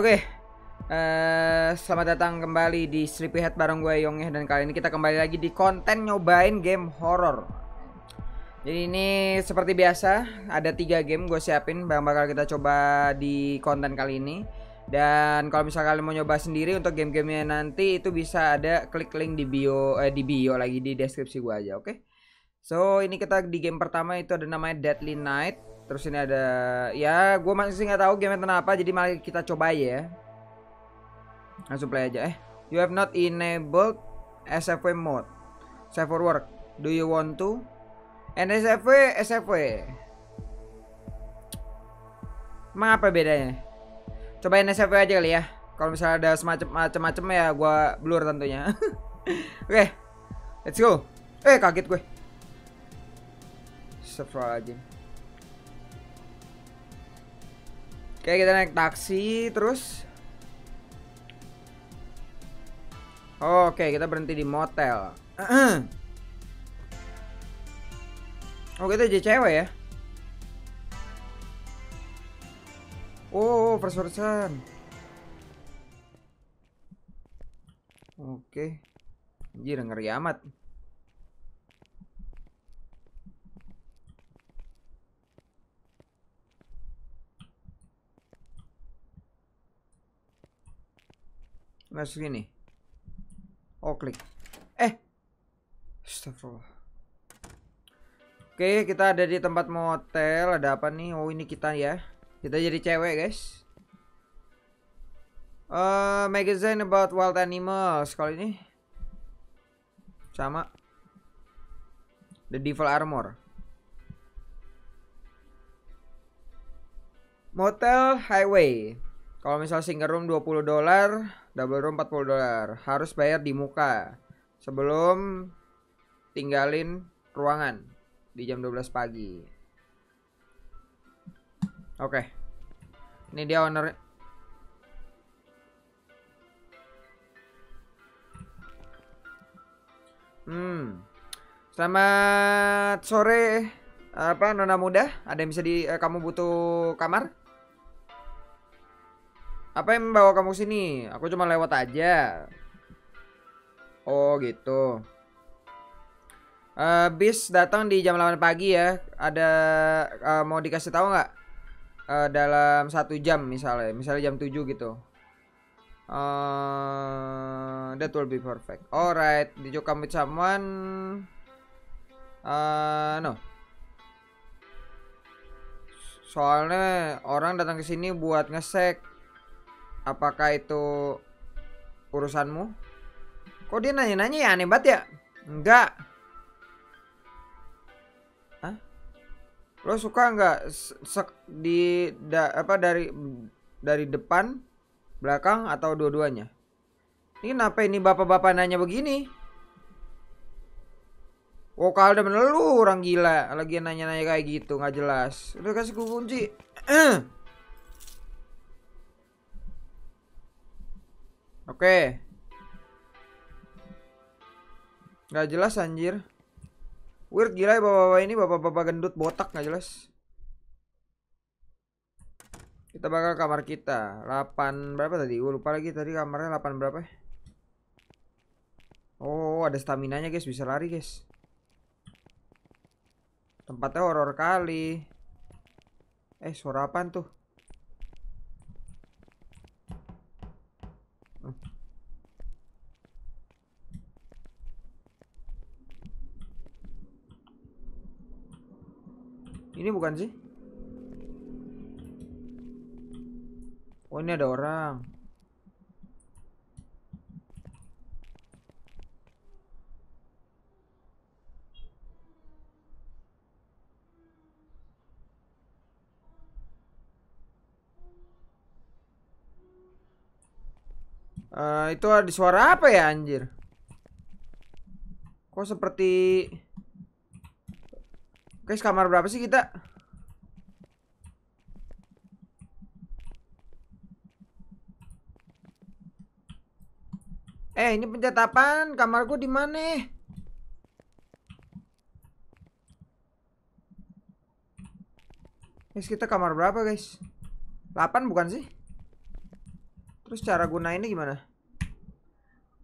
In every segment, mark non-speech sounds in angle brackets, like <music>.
Oke, okay. uh, eh, selamat datang kembali di Sleepy Head bareng gue Yongnya dan kali ini kita kembali lagi di konten nyobain game horror. Jadi ini seperti biasa ada tiga game gue siapin yang bakal kita coba di konten kali ini. Dan kalau misal kalian mau nyoba sendiri untuk game-gamenya nanti itu bisa ada klik link di bio eh, di bio lagi di deskripsi gue aja, oke? Okay? So ini kita di game pertama itu ada namanya Deadly Night Terus ini ada ya gue masih nggak tahu game apa jadi malah kita coba aja ya. Langsung play aja eh. You have not enabled SFW mode. Save for work. Do you want to? NSFW, SFW Ma apa bedanya? Cobain SFW aja kali ya. Kalau misalnya ada semacam macam-macam ya gue blur tentunya. <laughs> Oke. Let's go. Eh kaget gue. aja. Oke kita naik taksi terus Oke kita berhenti di motel Oh kita jadi cewek ya Oh, oh first person Oke Anjir ngeri amat Masuk sini. Oh, klik. Eh. Astagfirullah. Oke, kita ada di tempat motel. Ada apa nih? Oh, ini kita ya. Kita jadi cewek, guys. Uh, magazine about wild animals kali ini. Sama. The Devil Armor. Motel Highway. Kalau misal single room 20 dolar, double room 40 dolar harus bayar di muka sebelum tinggalin ruangan di jam 12 pagi oke okay. ini dia owner hmm selamat sore apa nona muda ada yang bisa di eh, kamu butuh kamar apa yang membawa kamu sini? Aku cuma lewat aja. Oh gitu. Uh, bis datang di jam 8 pagi ya. Ada uh, mau dikasih tahu nggak? Uh, dalam satu jam misalnya, misalnya jam 7 gitu. Uh, that will be perfect. Alright, did you come with Uh, no. Soalnya orang datang ke sini buat ngesek Apakah itu urusanmu? Kok dia nanya-nanya ya aneh banget ya? Enggak. Lo suka nggak di da, apa dari dari depan, belakang atau dua-duanya? Ini kenapa ini bapak-bapak nanya begini? Oh kalau udah bener orang gila lagi nanya-nanya kayak gitu nggak jelas. Udah kasih gue kunci. <clears throat> Oke. Gak jelas anjir. Weird gila ya bapak-bapak ini bapak-bapak gendut botak gak jelas. Kita bakal kamar kita 8 berapa tadi? Gue lupa lagi tadi kamarnya 8 berapa ya? oh, oh, oh ada stamina nya guys bisa lari guys. Tempatnya horor kali. Eh suara apaan tuh? Ini bukan sih? Oh ini ada orang. Uh, itu ada suara apa ya anjir? Kok seperti Guys, kamar berapa sih kita? Eh, ini pencet apaan? Kamarku di mana? Guys, kita kamar berapa, guys? 8 bukan sih? Terus cara gunainnya gimana?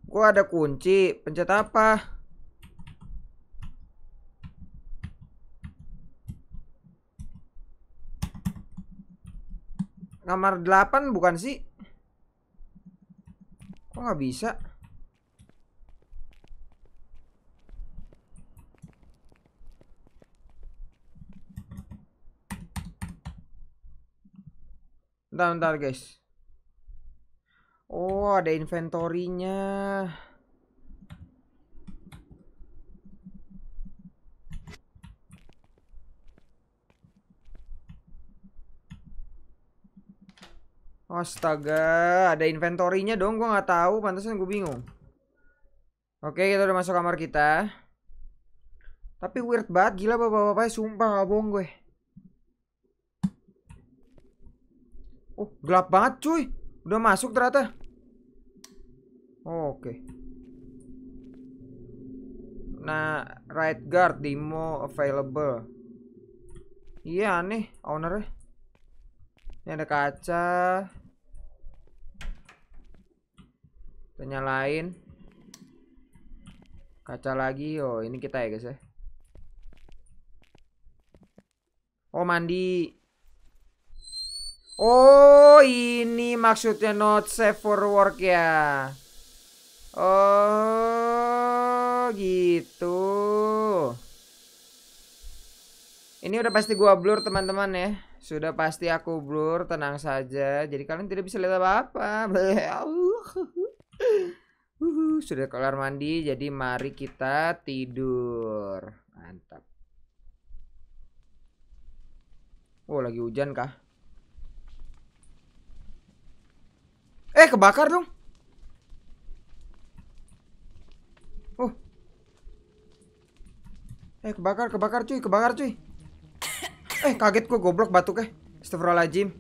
Gua ada kunci, pencet apa? Nomor 8 bukan sih? Kok nggak bisa? Bentar, bentar guys. Oh, ada inventorinya. Astaga, ada inventory dong. Gua nggak tahu, pantesan gue bingung. Oke, kita udah masuk kamar kita. Tapi weird banget, gila bapak-bapaknya sumpah nggak bohong gue. Oh, gelap banget cuy. Udah masuk ternyata. Oh, Oke. Okay. Nah, right guard demo available. Iya aneh ownernya. Ini ada kaca. kita nyalain kaca lagi oh ini kita ya guys ya oh mandi oh ini maksudnya not safe for work ya oh gitu ini udah pasti gua blur teman-teman ya sudah pasti aku blur tenang saja jadi kalian tidak bisa lihat apa-apa <laughs> Uhuh, sudah kelar mandi, jadi mari kita tidur. Mantap. Oh, lagi hujan kah? Eh, kebakar dong. Oh. Eh, kebakar, kebakar cuy, kebakar cuy. Eh, kaget gue goblok batuknya. Eh. Astagfirullahaladzim.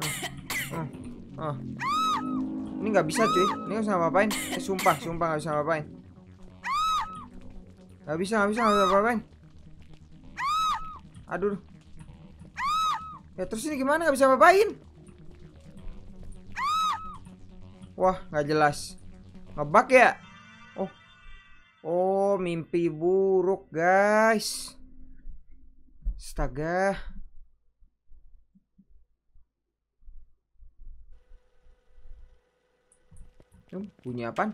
Oh. Oh. Oh. oh. Ini nggak bisa cuy. Ini nggak bisa ngapain? Eh, sumpah, sumpah nggak bisa ngapain. Nggak bisa, nggak bisa, nggak bisa ngapain. Aduh. Ya terus ini gimana nggak bisa ngapain? Wah, nggak jelas. Ngebak ya? Oh. Oh, mimpi buruk, guys. Astaga. Bunyi apa?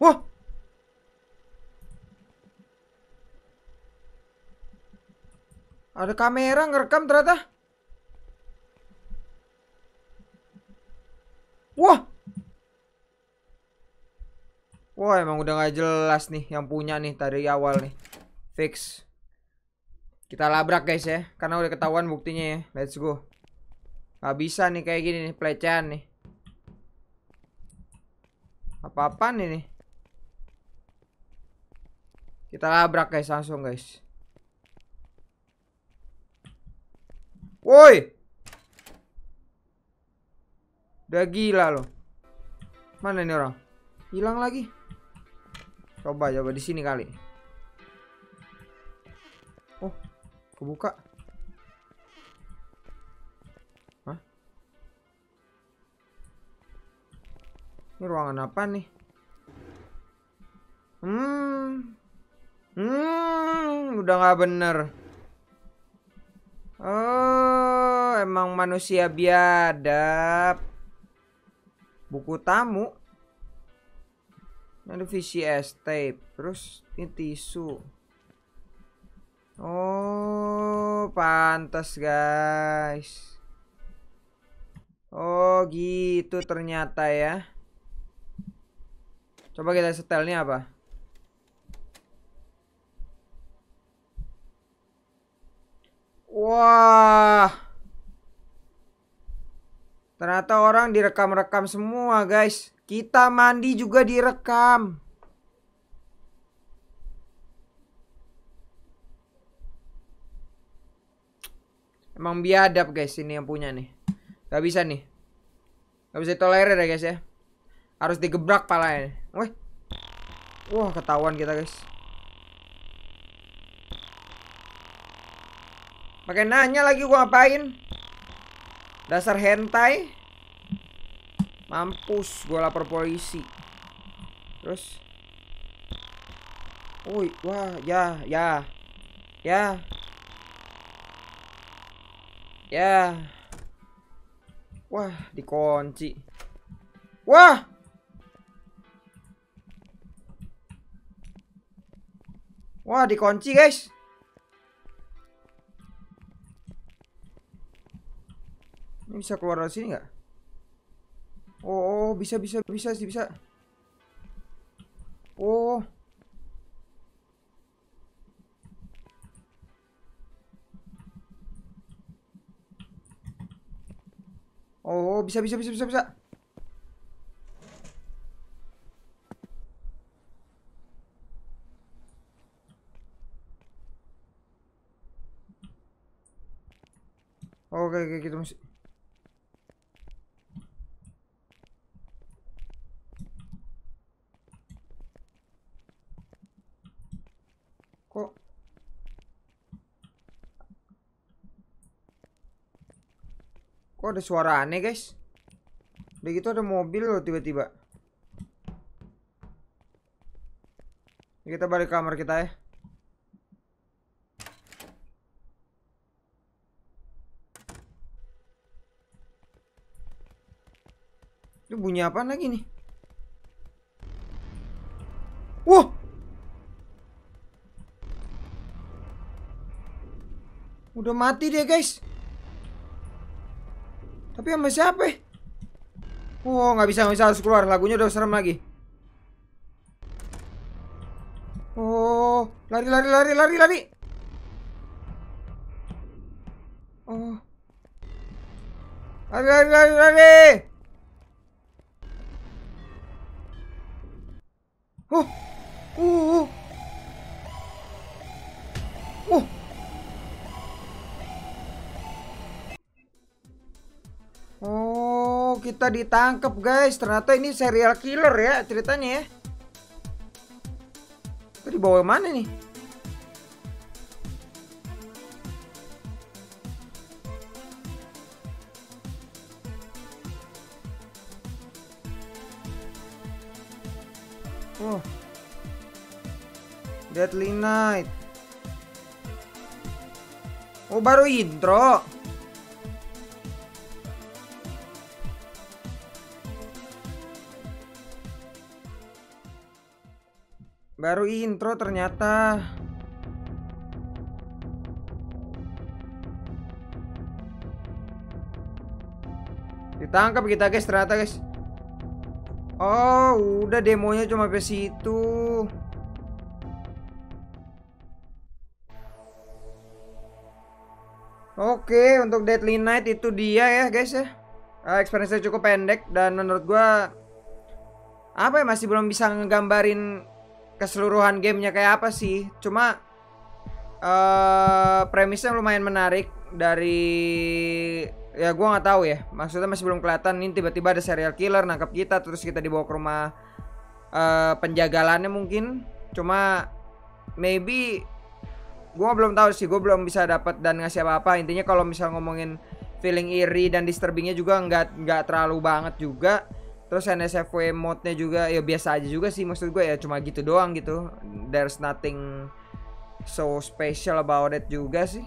Wah. Ada kamera ngerekam ternyata. Wah. Wah emang udah gak jelas nih yang punya nih tadi awal nih Fix Kita labrak guys ya Karena udah ketahuan buktinya ya Let's go Gak bisa nih kayak gini nih pelecehan nih Apa-apaan ini Kita labrak guys langsung guys Woi Udah gila loh Mana ini orang Hilang lagi Coba coba di sini kali. Oh, kebuka. Hah? Ini ruangan apa nih? Hmm. Hmm, udah nggak bener. Oh, emang manusia biadab. Buku tamu. Ada VCS tape, terus ini tisu. Oh, pantas guys. Oh, gitu ternyata ya. Coba kita setelnya apa? Wah. Ternyata orang direkam-rekam semua, guys. Kita mandi juga direkam. Emang biadab guys ini yang punya nih. Gak bisa nih. Gak bisa tolerir ya guys ya. Harus digebrak palanya. Wah. Wah ketahuan kita guys. Pakai nanya lagi gua ngapain? Dasar hentai. Mampus, gue lapor polisi. Terus. Woi, wah, ya, ya. Ya. Ya. Wah, dikunci. Wah. Wah, dikunci, guys. Ini bisa keluar dari sini nggak? Oh, bisa bisa bisa sih bisa. Oh. Oh, bisa bisa bisa bisa bisa. Oke, okay, kita masih ada suara aneh guys? Udah gitu ada mobil loh tiba-tiba Kita balik kamar kita ya Itu bunyi apa lagi nih? Wah! Udah mati deh guys tapi sama siapa? wow Oh, nggak bisa, nggak bisa harus keluar. Lagunya udah serem lagi. Oh, lari, lari, lari, lari, lari. Oh, lari, lari, lari, lari. Oh, uh, uh, uh. Oh. Oh, kita ditangkap guys. Ternyata ini serial killer ya ceritanya ya. Kita dibawa mana nih? Oh. Deadly Night. Oh, baru intro. Baru intro ternyata. Ditangkap kita guys ternyata guys. Oh, udah demonya cuma ke situ. Oke, untuk Deadly Night itu dia ya guys ya. Uh, eh, experience cukup pendek dan menurut gua apa ya masih belum bisa ngegambarin keseluruhan gamenya kayak apa sih cuma uh, premisnya lumayan menarik dari ya gue nggak tahu ya maksudnya masih belum kelihatan ini tiba-tiba ada serial killer nangkap kita terus kita dibawa ke rumah uh, penjagalannya mungkin cuma maybe gue belum tahu sih gue belum bisa dapat dan ngasih apa apa intinya kalau misal ngomongin feeling iri dan disturbingnya juga nggak nggak terlalu banget juga Terus NSFW mode-nya juga ya biasa aja juga sih maksud gue ya cuma gitu doang gitu. There's nothing so special about it juga sih.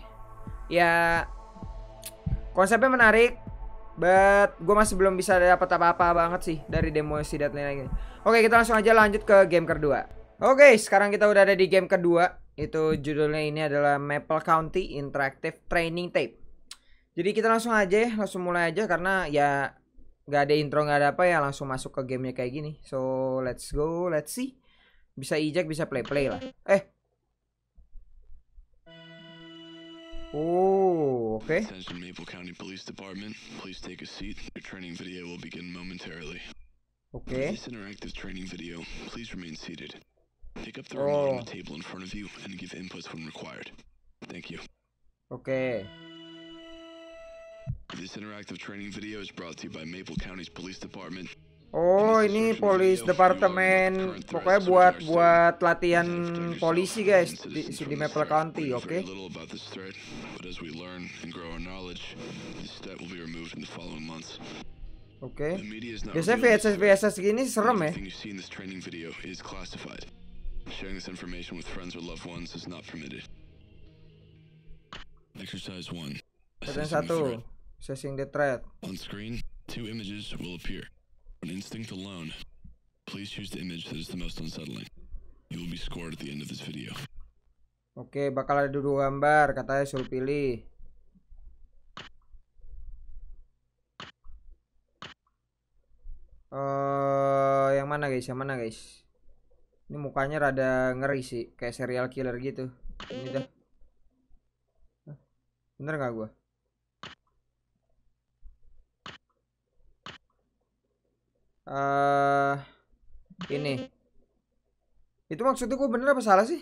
Ya konsepnya menarik, but gue masih belum bisa dapat apa-apa banget sih dari demo si dan lain Oke, kita langsung aja lanjut ke game kedua. Oke, sekarang kita udah ada di game kedua. Itu judulnya ini adalah Maple County Interactive Training Tape. Jadi kita langsung aja, ya, langsung mulai aja karena ya nggak ada intro nggak ada apa ya langsung masuk ke gamenya kayak gini so let's go let's see bisa eject bisa play play lah eh Oh, okay. Attention Maple County Police Department. Please take a seat. Your training video will begin momentarily. oke Okay. this interactive training video, please remain seated. Pick up the remote on the oh. table in front of you and give inputs when required. Thank you. Okay. This interactive training video is brought to you by Maple County's Police Department. Oh, ini police department, pokoknya buat buat latihan polisi guys di di Maple County, oke. Okay? Oke. Okay. Biasanya VSS VSS gini serem ya. Sharing this information with friends or loved ones is not permitted. Exercise 1. Pertanyaan satu. Sesing the thread. On screen, two images will appear. On instinct alone, please choose the image that is the most unsettling. You will be scored at the end of this video. Oke, okay, bakal ada dua gambar, katanya suruh pilih. Uh, yang mana guys? Yang mana guys? Ini mukanya rada ngeri sih, kayak serial killer gitu. Ini dah. Bener gak gua? uh, ini itu maksudnya gue bener apa salah sih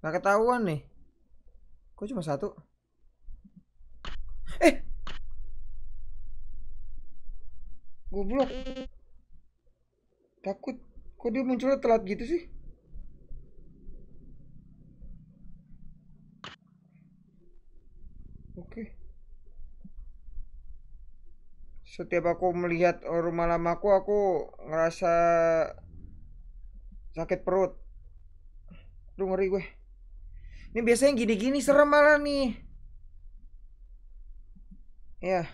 nggak ketahuan nih kok cuma satu eh goblok takut kok dia munculnya telat gitu sih setiap aku melihat oh, rumah lamaku aku ngerasa sakit perut Aduh ngeri gue Ini biasanya gini-gini serem malah nih Ya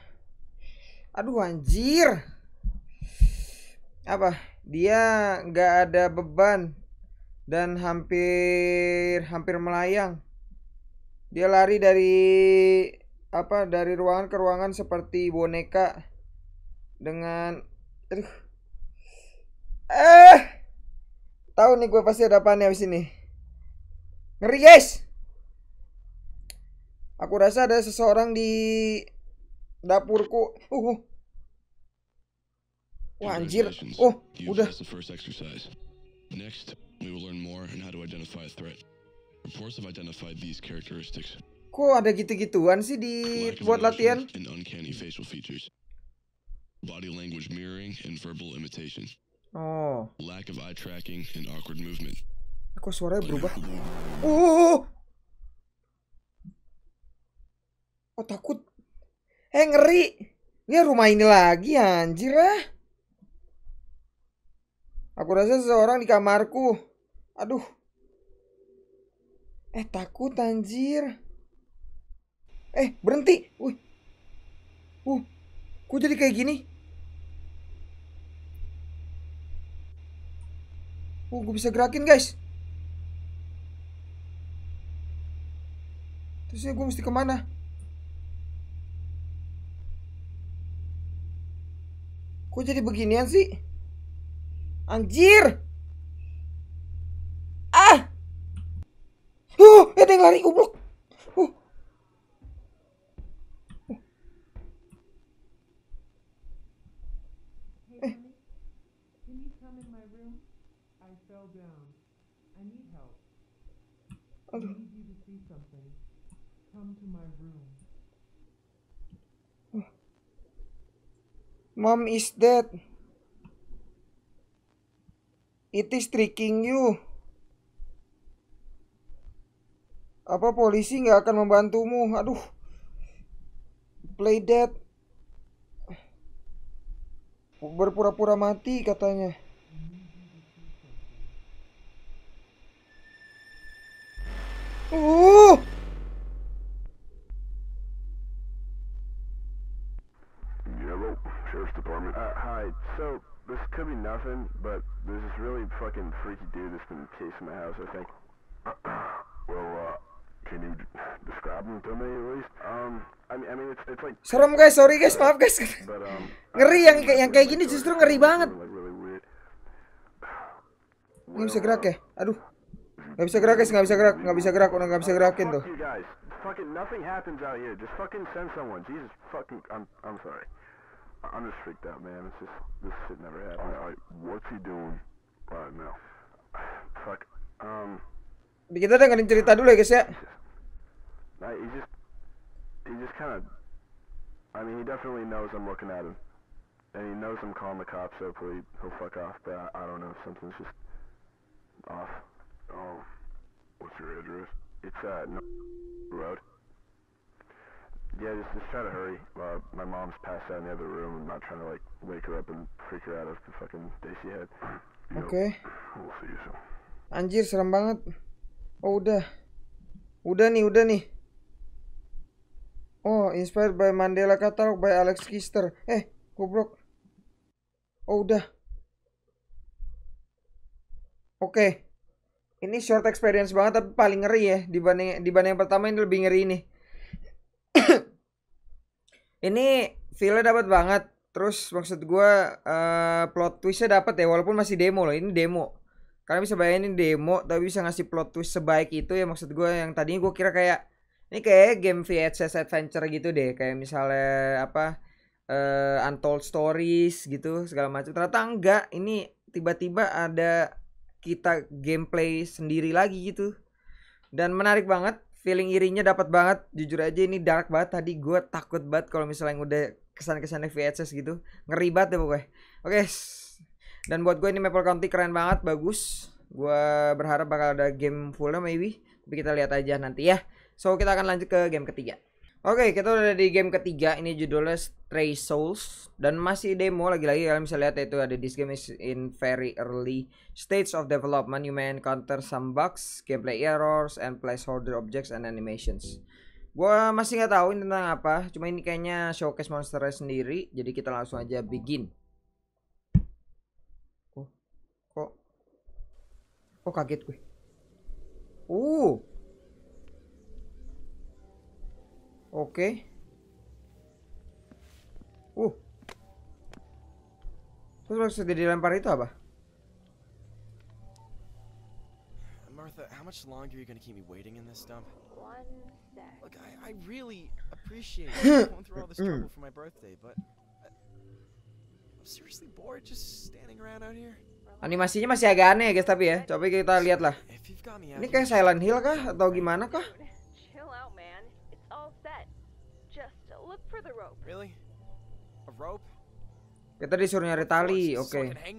Aduh anjir Apa Dia nggak ada beban Dan hampir Hampir melayang Dia lari dari Apa Dari ruangan ke ruangan seperti boneka dengan aduh eh tahu nih gue pasti ada apa nih abis ini ngeri guys aku rasa ada seseorang di dapurku uh, uh. wah anjir oh udah Next, we will learn more on how to identify a threat. Reports have identified these characteristics. Kok ada gitu-gituan sih buat latihan? body language mirroring, and verbal imitation. Oh. Lack of eye tracking and awkward movement. Kok suaranya berubah? <laughs> Oh. Oh takut. Eh hey, ngeri. Ya rumah ini lagi anjir ah. Aku rasa seseorang di kamarku. Aduh. Eh takut anjir. Eh berhenti. Wih. Uh. Kok jadi kayak gini? Uh, oh, gue bisa gerakin guys. Terusnya gue mesti kemana? Kok jadi beginian sih? Anjir! Ah! Huh, oh, eh, ada yang lari, goblok. Mom is dead. It is tricking you. Apa polisi nggak akan membantumu? Aduh. Play dead. Berpura-pura mati katanya. Oh! Yellow, Sheriff's Department. Uh, hi. So, this could be nothing, but there's this really fucking freaky dude that's been chasing my house, I think. <coughs> well, uh, can you describe him to me at least? Um, I mean, I mean, it's, it's like... Serem guys, sorry guys, maaf guys. But, um, <laughs> ngeri yang, yang kayak gini justru ngeri banget. <sighs> Ini bisa gerak ya? Uh, Aduh. Gak bisa gerak guys, gak bisa gerak, gak bisa gerak, udah gak bisa gerakin tuh. Fucking nothing happens out here. Just fucking send someone. Jesus fucking, I'm, I'm sorry. I'm just freaked out, man. It's just this shit never happened. All right, what's he doing right now? <sighs> Fuck. Um. Kita dengerin cerita dulu ya guys ya. Nah, he just, he just kind of. I mean, he definitely knows I'm looking at him, and he knows I'm calling the cops. So hopefully he'll fuck off. But I, I don't know. Something's just off. Oh, what's your address? It's, uh, no Road. Yeah, just, just trying to hurry. Uh, my mom's passed out in the other room. I'm not trying to, like, wake her up and freak her out of the fucking day she had. Okay. We'll see you soon. Anjir, serem banget. Oh, udah. Udah nih, udah nih. Oh, inspired by Mandela Catalog by Alex Kister. Eh, goblok. Oh, udah. Oke. Okay. ini short experience banget tapi paling ngeri ya dibanding dibanding yang pertama ini lebih ngeri nih <coughs> ini feel dapat banget terus maksud gue uh, plot twistnya dapat ya walaupun masih demo loh ini demo karena bisa bayangin demo tapi bisa ngasih plot twist sebaik itu ya maksud gue yang tadinya gue kira kayak ini kayak game VHS adventure gitu deh kayak misalnya apa uh, untold stories gitu segala macam ternyata enggak ini tiba-tiba ada kita gameplay sendiri lagi gitu dan menarik banget feeling irinya dapat banget jujur aja ini dark banget tadi gue takut banget kalau misalnya yang udah kesan-kesan VHS gitu ngeri banget deh pokoknya oke okay. dan buat gue ini Maple County keren banget bagus gue berharap bakal ada game fullnya maybe tapi kita lihat aja nanti ya so kita akan lanjut ke game ketiga Oke, okay, kita udah di game ketiga. Ini judulnya Stray Souls dan masih demo lagi-lagi kalian bisa lihat itu ada this game is in very early stage of development. You may encounter some bugs, gameplay errors, and placeholder objects and animations. Gua masih nggak tahu ini tentang apa. Cuma ini kayaknya showcase monsternya sendiri. Jadi kita langsung aja begin. Oh, kok? Oh kaget gue. Uh, Oke. Uh. Terus maksudnya dilempar itu apa? Martha, how much longer are you gonna keep me waiting in this dump? One sec. Look, I, I really appreciate going through all this <coughs> trouble for my birthday, but uh, I'm seriously bored just standing around out here. Animasinya masih agak aneh ya guys tapi ya. Coba kita lihat lah. Ini kayak Silent Hill kah atau gimana kah? Really? A rope? Kita ya disuruh nyari tali, oke. Ah, okay.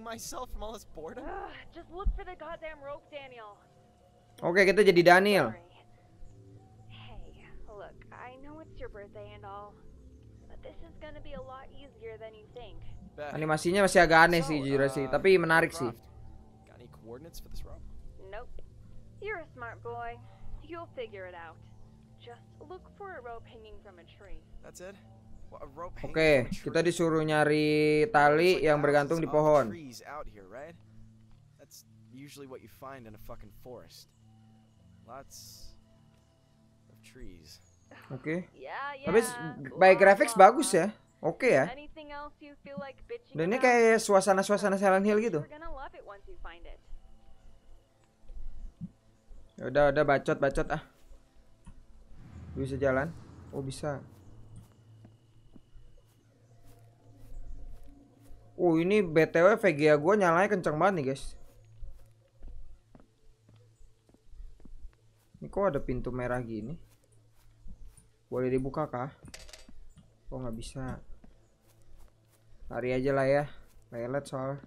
Oke, kita jadi Daniel. Hey, look, Animasinya masih agak aneh sih jujur uh, sih, tapi menarik sih. Nope. You're a smart boy. You'll figure it out. Just look for a rope hanging from a tree. Oke, kita disuruh nyari tali yang bergantung di pohon. Oke. Okay. Tapi by graphics bagus ya. Oke ya. Dan ini kayak suasana-suasana Silent Hill gitu. Ya udah, udah bacot, bacot ah. Bisa jalan. Oh, bisa. Oh ini BTW VGA gue nyalanya kenceng banget nih guys Ini kok ada pintu merah gini Boleh dibuka kah? Kok nggak bisa Lari aja lah ya Lelet soal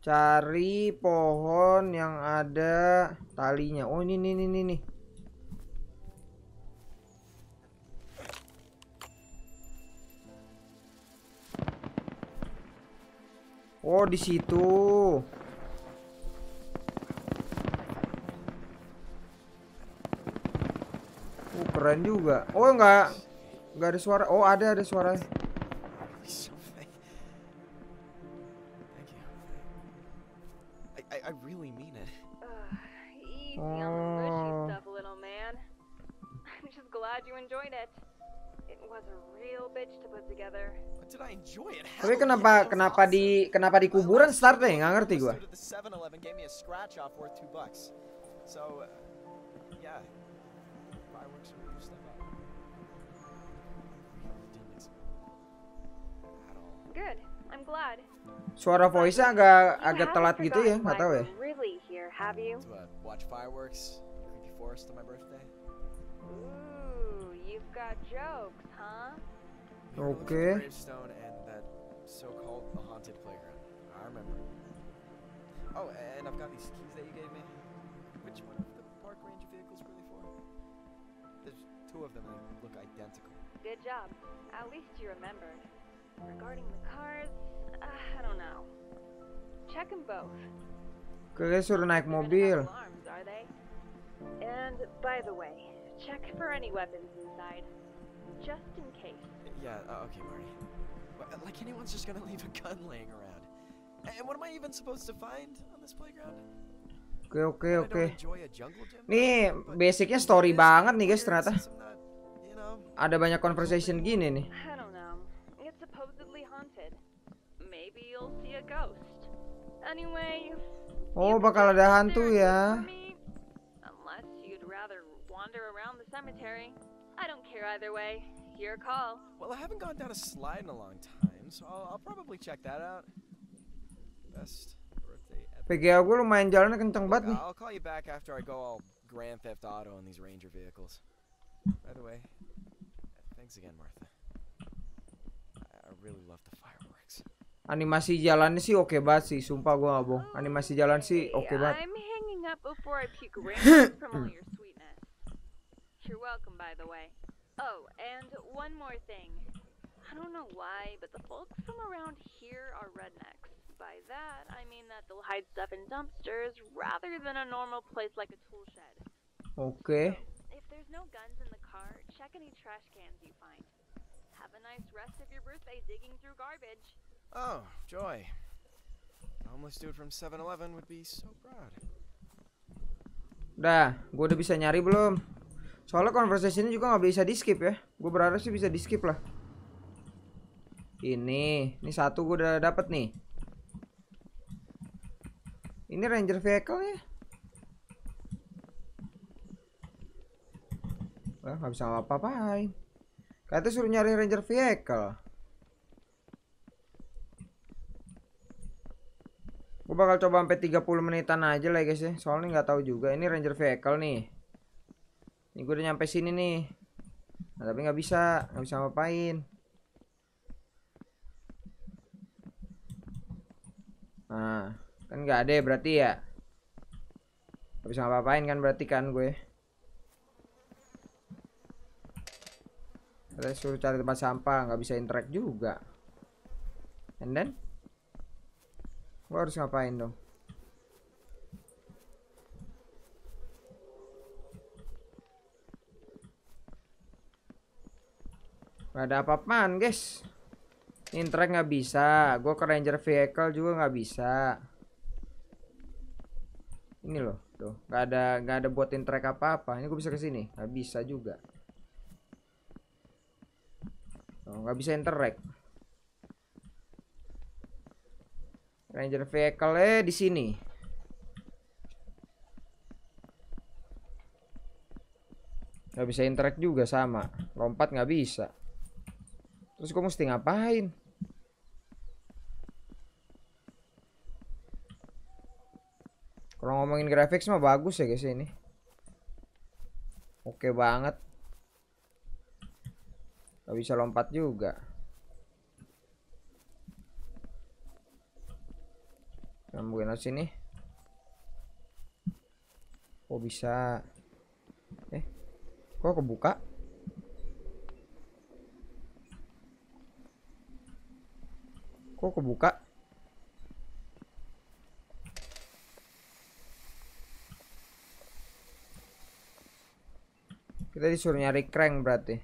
Cari pohon yang ada talinya Oh ini nih nih nih nih Oh, di situ. Oh, keren juga. Oh, enggak. Enggak ada suara. Oh, ada ada suara. Tapi kenapa kenapa di kenapa di kuburan start deh nggak ngerti gua. Uh, Suara voice agak agak telat gitu ya, nggak tahu ya. Ooh, you've got jokes, huh? Okay. Gravestone and that so-called haunted playground. I remember. Oh, and I've got these keys that you gave me. Which one of the park ranger vehicles really they for? There's two of them and they look identical. Good job. At least you remembered. Regarding the cars, uh, I don't know. Check them both. Kaya suruh naik mobil. Alarms, are they? And by the way, check for any weapons inside. just in case. Yeah, uh, okay, Marty. Uh, like anyone's just gonna <laughs> leave a gun laying around. And what am I even supposed to find on this playground? Oke okay, oke okay, oke. Okay. Nih basicnya story banget nih guys ternyata. Ada banyak conversation gini nih. Oh bakal ada hantu ya. I don't care either way. Your call. Well, I haven't gone down a slide in a long time, so I'll, I'll probably check that out. Best birthday ever. lumayan I'll call you back after I go all Grand Theft Auto on these Ranger vehicles. By the way, thanks again, Martha. I really love the fireworks. Animasi jalan sih oke okay banget sih, sumpah gua ngabong. Animasi jalan sih oke okay banget. I'm hanging up before I puke <laughs> rain from all your welcome, by the way. Oh, and one more thing. I don't know why, but the folks from around here are rednecks. By that, I mean that they'll hide stuff in dumpsters rather than a normal place like a tool shed. Okay. if there's no guns in the car, check any trash cans you find. Have a nice rest of your birthday digging through garbage. Oh, joy. A homeless dude from 7-Eleven would be so proud. Dah, gue udah bisa nyari belum? Soalnya conversation juga nggak bisa di skip ya. Gue berharap sih bisa di skip lah. Ini, ini satu gue udah dapet nih. Ini ranger vehicle ya. Wah, nggak bisa apa ngapa-ngapain. Katanya suruh nyari ranger vehicle. Gue bakal coba sampai 30 menitan aja lah guys ya. Soalnya nggak tahu juga. Ini ranger vehicle nih. Ini gue udah nyampe sini nih. Nah, tapi nggak bisa, nggak bisa ngapain. Nah, kan nggak ada ya berarti ya. Gak bisa ngapain kan berarti kan gue. Kita suruh cari tempat sampah, nggak bisa interact juga. And then, gue harus ngapain dong? Gak ada apa-apaan guys Interact nggak bisa Gue ke ranger vehicle juga nggak bisa Ini loh Tuh, Gak ada nggak ada buat intrek apa-apa Ini gue bisa kesini Gak bisa juga Tuh, nggak bisa interact Ranger vehicle eh di sini. Gak bisa interact juga sama. Lompat nggak bisa. Terus gue mesti ngapain? Kalau ngomongin grafik mah bagus ya guys ini. Oke banget. Gak bisa lompat juga. Sambungin aja sini. Oh bisa. Eh. Kok kebuka? Kok kebuka? Kita disuruh nyari crank berarti.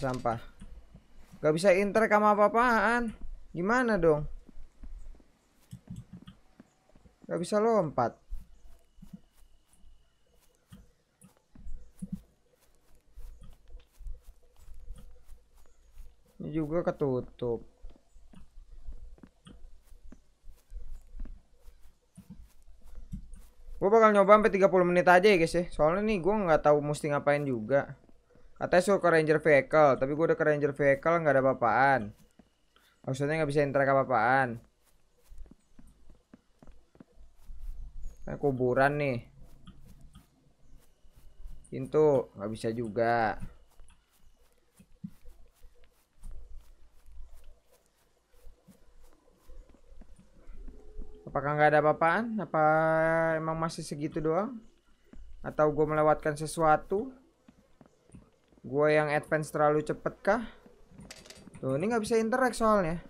Sampah. Gak bisa inter sama apa-apaan. Gimana dong? Gak bisa lompat. Ini juga ketutup. Gue bakal nyoba sampai 30 menit aja ya guys ya. Soalnya nih gue nggak tahu mesti ngapain juga. Katanya suruh ke Ranger Vehicle, tapi gue udah ke Ranger Vehicle nggak ada apa-apaan. Maksudnya nggak bisa interak apa-apaan. Nah, kuburan nih. Pintu nggak bisa juga. Apakah nggak ada apa-apaan? Apa emang masih segitu doang? Atau gue melewatkan sesuatu? Gue yang advance terlalu cepet kah? Tuh, ini nggak bisa interact soalnya.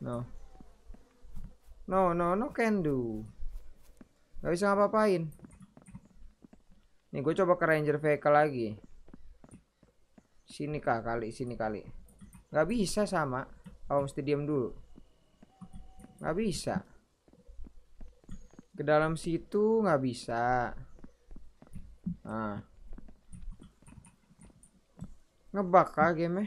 No. No, no, no can do. Gak bisa ngapa-ngapain. Nih, gue coba ke ranger vehicle lagi. Sini kah kali, sini kali. Gak bisa sama. Oh, mesti diam dulu. Nggak bisa. Ke dalam situ nggak bisa. Nah. Ngebak kah game -nya?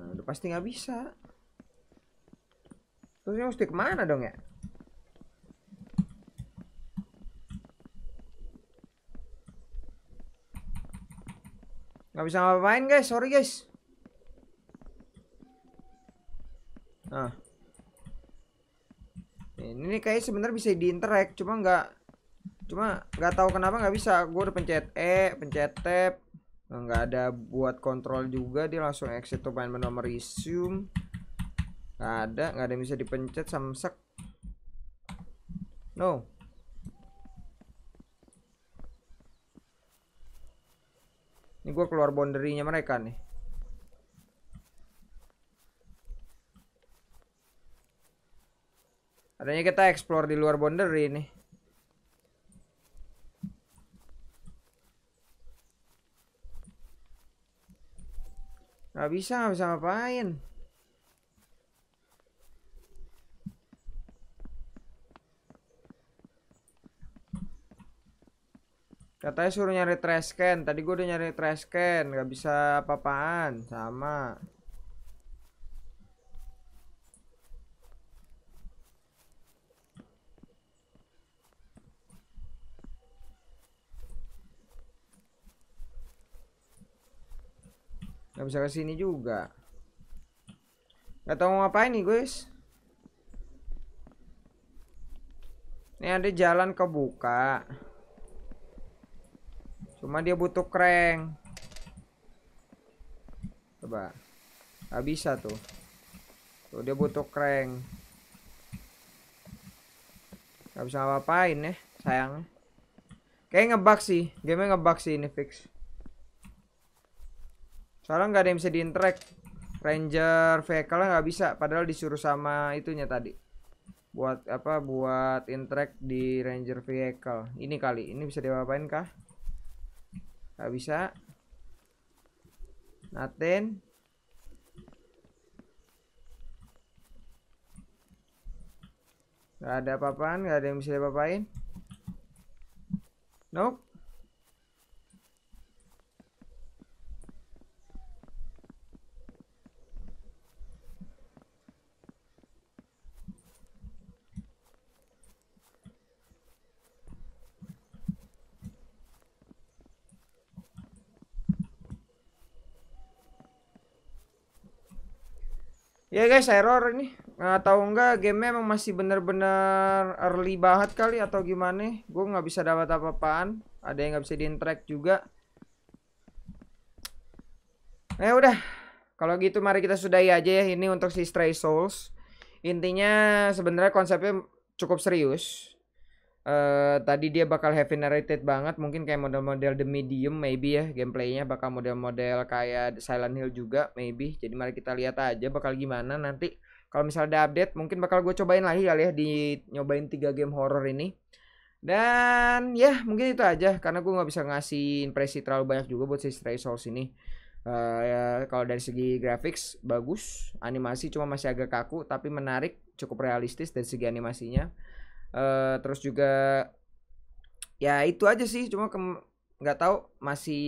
Nah, pasti nggak bisa. Terusnya mesti kemana dong ya? Nggak bisa ngapain guys, sorry guys. Nah. Ini, ini kayak sebenarnya bisa diinteract, cuma nggak cuma nggak tahu kenapa nggak bisa. Gue udah pencet E, pencet tab, nah, nggak ada buat kontrol juga dia langsung exit to main menu resume. Gak ada, nggak ada yang bisa dipencet samsek. No. Ini gue keluar boundary-nya mereka nih. Adanya kita explore di luar boundary ini Gak bisa, gak bisa ngapain. Katanya suruh nyari trash can. Tadi gue udah nyari trash can. Gak bisa apa-apaan. Sama. bisa kesini juga Gak tau mau ngapain nih guys Ini ada jalan kebuka Cuma dia butuh crank Coba Gak bisa tuh Tuh dia butuh crank Gak bisa ngapain ya sayang. Kayaknya ngebug sih Game-nya ngebug sih ini fix Soalnya nggak ada yang bisa diintrek Ranger vehicle nggak bisa. Padahal disuruh sama itunya tadi. Buat apa? Buat intrek di Ranger vehicle. Ini kali. Ini bisa diapain kah? Nggak bisa. Naten. Gak ada apa-apaan, gak ada yang bisa diapain Nope. Ya guys, error ini. Atau enggak game emang masih bener-bener early banget kali atau gimana? Gue nggak bisa dapat apa-apaan. Ada yang nggak bisa di-interact juga. Eh udah. Kalau gitu mari kita sudahi aja ya ini untuk si Stray Souls. Intinya sebenarnya konsepnya cukup serius Uh, tadi dia bakal heavy narrated banget mungkin kayak model-model The Medium maybe ya gameplaynya bakal model-model kayak Silent Hill juga maybe jadi mari kita lihat aja bakal gimana nanti kalau misalnya ada update mungkin bakal gue cobain lagi kali ya di nyobain 3 game horror ini dan ya mungkin itu aja karena gue nggak bisa ngasih impresi terlalu banyak juga buat si Stray Souls ini uh, ya, kalau dari segi grafik bagus animasi cuma masih agak kaku tapi menarik cukup realistis dari segi animasinya Eh, terus juga ya itu aja sih cuma nggak tahu masih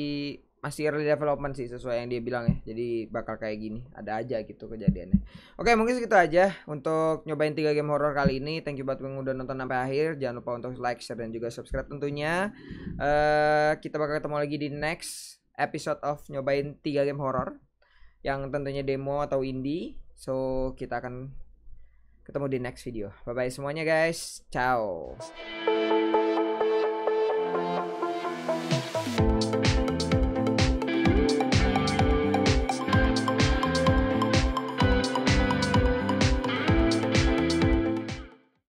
masih early development sih sesuai yang dia bilang ya jadi bakal kayak gini ada aja gitu kejadiannya oke mungkin segitu aja untuk nyobain tiga game horror kali ini thank you buat yang udah nonton sampai akhir jangan lupa untuk like share dan juga subscribe tentunya uh, kita bakal ketemu lagi di next episode of nyobain tiga game horror yang tentunya demo atau indie so kita akan ketemu di next video. Bye-bye semuanya guys. Ciao.